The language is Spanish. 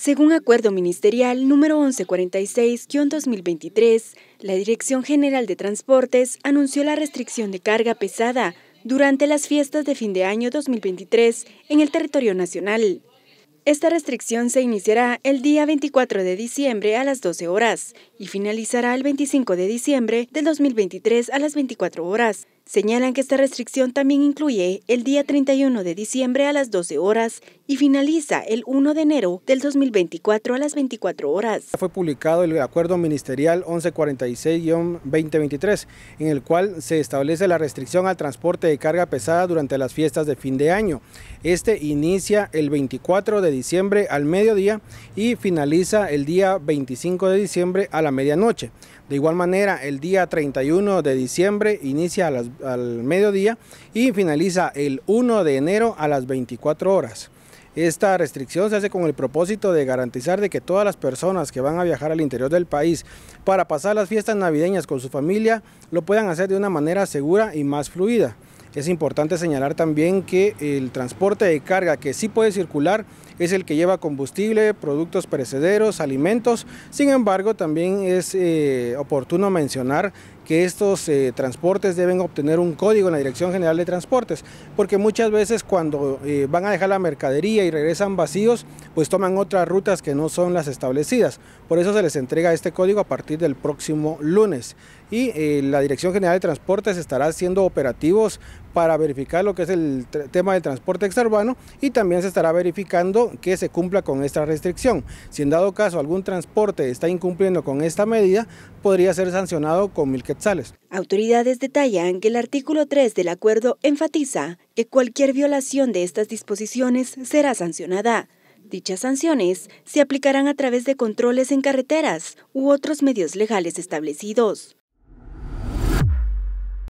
Según acuerdo ministerial número 1146-2023, la Dirección General de Transportes anunció la restricción de carga pesada durante las fiestas de fin de año 2023 en el territorio nacional. Esta restricción se iniciará el día 24 de diciembre a las 12 horas y finalizará el 25 de diciembre del 2023 a las 24 horas. Señalan que esta restricción también incluye el día 31 de diciembre a las 12 horas y finaliza el 1 de enero del 2024 a las 24 horas. Fue publicado el acuerdo ministerial 1146-2023, en el cual se establece la restricción al transporte de carga pesada durante las fiestas de fin de año. Este inicia el 24 de diciembre diciembre al mediodía y finaliza el día 25 de diciembre a la medianoche. De igual manera, el día 31 de diciembre inicia al mediodía y finaliza el 1 de enero a las 24 horas. Esta restricción se hace con el propósito de garantizar de que todas las personas que van a viajar al interior del país para pasar las fiestas navideñas con su familia lo puedan hacer de una manera segura y más fluida. Es importante señalar también que el transporte de carga que sí puede circular es el que lleva combustible, productos perecederos, alimentos. Sin embargo, también es eh, oportuno mencionar que estos eh, transportes deben obtener un código en la Dirección General de Transportes, porque muchas veces cuando eh, van a dejar la mercadería y regresan vacíos, pues toman otras rutas que no son las establecidas. Por eso se les entrega este código a partir del próximo lunes. Y eh, la Dirección General de Transportes estará haciendo operativos para verificar lo que es el tema del transporte extraurbano y también se estará verificando que se cumpla con esta restricción. Si en dado caso algún transporte está incumpliendo con esta medida, podría ser sancionado con que Autoridades detallan que el artículo 3 del acuerdo enfatiza que cualquier violación de estas disposiciones será sancionada. Dichas sanciones se aplicarán a través de controles en carreteras u otros medios legales establecidos.